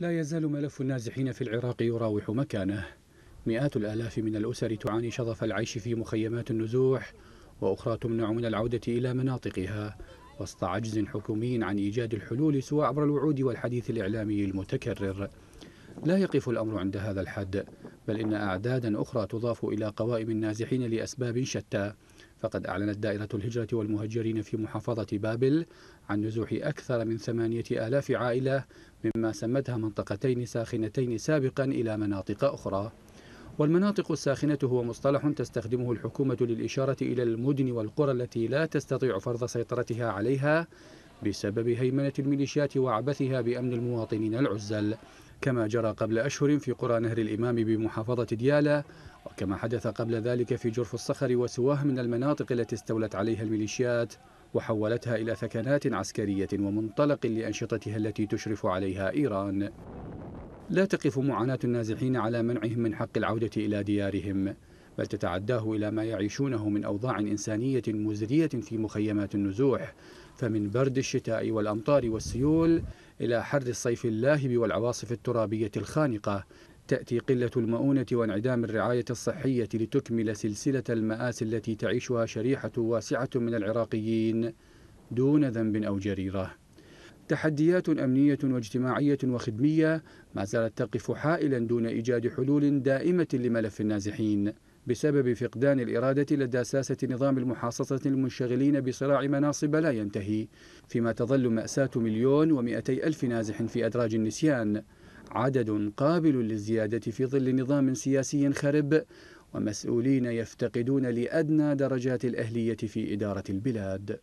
لا يزال ملف النازحين في العراق يراوح مكانه مئات الآلاف من الأسر تعاني شظف العيش في مخيمات النزوح وأخرى تمنع من العودة إلى مناطقها وسط عجز حكومي عن إيجاد الحلول سوى عبر الوعود والحديث الإعلامي المتكرر لا يقف الأمر عند هذا الحد بل إن أعدادا أخرى تضاف إلى قوائم النازحين لأسباب شتى فقد أعلنت دائرة الهجرة والمهجرين في محافظة بابل عن نزوح أكثر من ثمانية آلاف عائلة مما سمتها منطقتين ساخنتين سابقا إلى مناطق أخرى والمناطق الساخنة هو مصطلح تستخدمه الحكومة للإشارة إلى المدن والقرى التي لا تستطيع فرض سيطرتها عليها بسبب هيمنة الميليشيات وعبثها بأمن المواطنين العزل كما جرى قبل أشهر في قرى نهر الإمام بمحافظة ديالى وكما حدث قبل ذلك في جرف الصخر وسواه من المناطق التي استولت عليها الميليشيات وحولتها إلى ثكنات عسكرية ومنطلق لأنشطتها التي تشرف عليها إيران لا تقف معاناة النازحين على منعهم من حق العودة إلى ديارهم بل تتعداه إلى ما يعيشونه من أوضاع إنسانية مزرية في مخيمات النزوح فمن برد الشتاء والأمطار والسيول إلى حر الصيف اللاهب والعواصف الترابية الخانقة تأتي قلة المؤونة وانعدام الرعاية الصحية لتكمل سلسلة المآسي التي تعيشها شريحة واسعة من العراقيين دون ذنب أو جريرة تحديات أمنية واجتماعية وخدمية ما زالت تقف حائلا دون إيجاد حلول دائمة لملف النازحين بسبب فقدان الإرادة لدى ساسة نظام المحاصصة المنشغلين بصراع مناصب لا ينتهي فيما تظل مأساة مليون ومئتي ألف نازح في أدراج النسيان عدد قابل للزيادة في ظل نظام سياسي خرب ومسؤولين يفتقدون لأدنى درجات الأهلية في إدارة البلاد